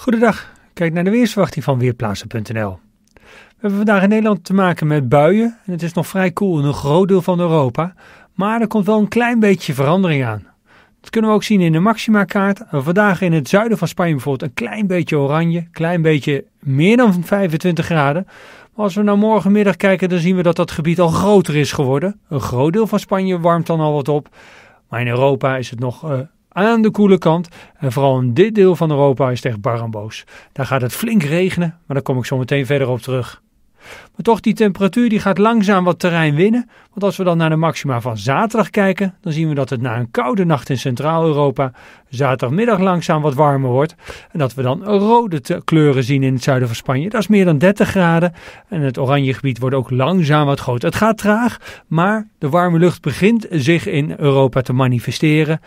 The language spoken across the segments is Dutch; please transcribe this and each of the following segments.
Goedendag, kijk naar de weersverwachting van Weerplaatsen.nl. We hebben vandaag in Nederland te maken met buien en het is nog vrij koel cool in een groot deel van Europa, maar er komt wel een klein beetje verandering aan. Dat kunnen we ook zien in de maxima kaart. Vandaag in het zuiden van Spanje bijvoorbeeld een klein beetje oranje, klein beetje meer dan 25 graden. Maar als we naar morgenmiddag kijken, dan zien we dat dat gebied al groter is geworden. Een groot deel van Spanje warmt dan al wat op. Maar in Europa is het nog eh, aan de koele kant. En vooral in dit deel van Europa is het echt bar Daar gaat het flink regenen, maar daar kom ik zo meteen verder op terug. Maar toch, die temperatuur die gaat langzaam wat terrein winnen. Want als we dan naar de maxima van zaterdag kijken, dan zien we dat het na een koude nacht in Centraal-Europa zaterdagmiddag langzaam wat warmer wordt. En dat we dan rode kleuren zien in het zuiden van Spanje. Dat is meer dan 30 graden. En het oranje gebied wordt ook langzaam wat groter. Het gaat traag, maar de warme lucht begint zich in Europa te manifesteren.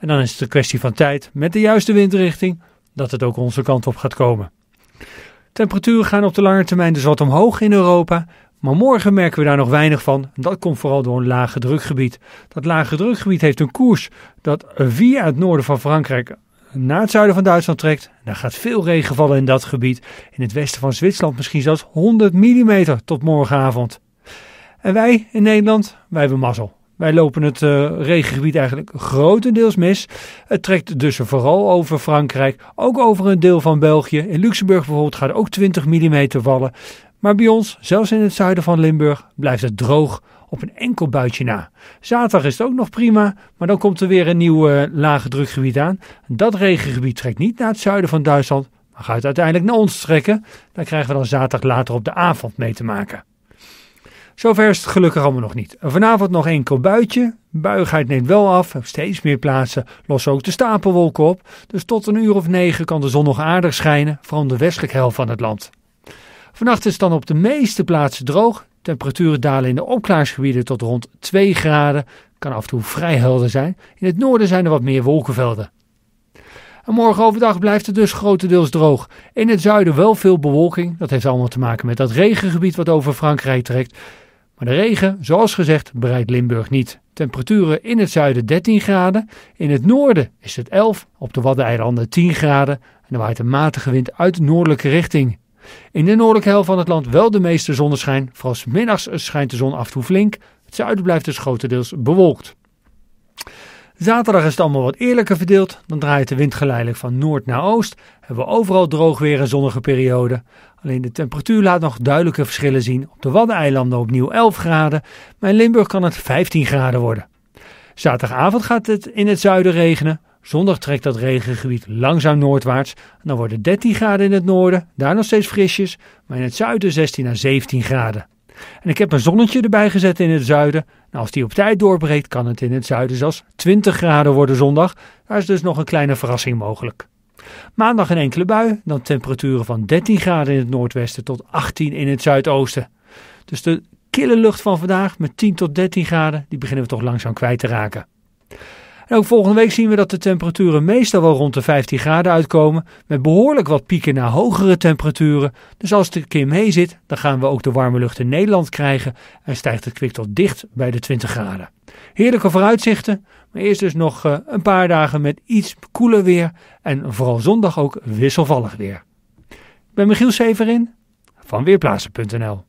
En dan is het een kwestie van tijd, met de juiste windrichting, dat het ook onze kant op gaat komen. Temperaturen gaan op de lange termijn dus wat omhoog in Europa, maar morgen merken we daar nog weinig van. Dat komt vooral door een lage drukgebied. Dat lage drukgebied heeft een koers dat via het noorden van Frankrijk naar het zuiden van Duitsland trekt. Daar gaat veel regen vallen in dat gebied. In het westen van Zwitserland misschien zelfs 100 mm tot morgenavond. En wij in Nederland, wij hebben mazzel. Wij lopen het eh, regengebied eigenlijk grotendeels mis. Het trekt dus vooral over Frankrijk, ook over een deel van België. In Luxemburg bijvoorbeeld gaat ook 20 mm vallen. Maar bij ons, zelfs in het zuiden van Limburg, blijft het droog op een enkel buitje na. Zaterdag is het ook nog prima, maar dan komt er weer een nieuw uh, lage drukgebied aan. Dat regengebied trekt niet naar het zuiden van Duitsland, maar gaat uiteindelijk naar ons trekken. Daar krijgen we dan zaterdag later op de avond mee te maken ver is het gelukkig allemaal nog niet. Vanavond nog enkel buitje. Buigheid neemt wel af. steeds meer plaatsen lossen ook de stapelwolken op. Dus tot een uur of negen kan de zon nog aardig schijnen, vooral de westelijke helft van het land. Vannacht is het dan op de meeste plaatsen droog. Temperaturen dalen in de opklaarsgebieden tot rond 2 graden. Kan af en toe vrij helder zijn. In het noorden zijn er wat meer wolkenvelden. En morgen overdag blijft het dus grotendeels droog. In het zuiden wel veel bewolking. Dat heeft allemaal te maken met dat regengebied wat over Frankrijk trekt. Maar de regen, zoals gezegd, bereikt Limburg niet. Temperaturen in het zuiden 13 graden, in het noorden is het 11, op de Waddeneilanden 10 graden en er waait een matige wind uit de noordelijke richting. In de noordelijke helft van het land wel de meeste zonneschijn, vooral middags schijnt de zon af en toe flink. Het zuiden blijft dus grotendeels bewolkt. Zaterdag is het allemaal wat eerlijker verdeeld. Dan draait de wind geleidelijk van noord naar oost. Hebben we overal droog weer en zonnige perioden. Alleen de temperatuur laat nog duidelijke verschillen zien. Op de Waddeneilanden opnieuw 11 graden, maar in Limburg kan het 15 graden worden. Zaterdagavond gaat het in het zuiden regenen. Zondag trekt dat regengebied langzaam noordwaarts. Dan worden 13 graden in het noorden, daar nog steeds frisjes, maar in het zuiden 16 à 17 graden. En ik heb een zonnetje erbij gezet in het zuiden. Nou, als die op tijd doorbreekt, kan het in het zuiden zelfs 20 graden worden zondag. Daar is dus nog een kleine verrassing mogelijk. Maandag een enkele bui, dan temperaturen van 13 graden in het noordwesten tot 18 in het zuidoosten. Dus de kille lucht van vandaag met 10 tot 13 graden, die beginnen we toch langzaam kwijt te raken. En ook volgende week zien we dat de temperaturen meestal wel rond de 15 graden uitkomen, met behoorlijk wat pieken naar hogere temperaturen. Dus als de kim keer mee zit, dan gaan we ook de warme lucht in Nederland krijgen en stijgt het kwik tot dicht bij de 20 graden. Heerlijke vooruitzichten, maar eerst dus nog eh, een paar dagen met iets koeler weer en vooral zondag ook wisselvallig weer. Ik ben Michiel Severin van Weerplaatsen.nl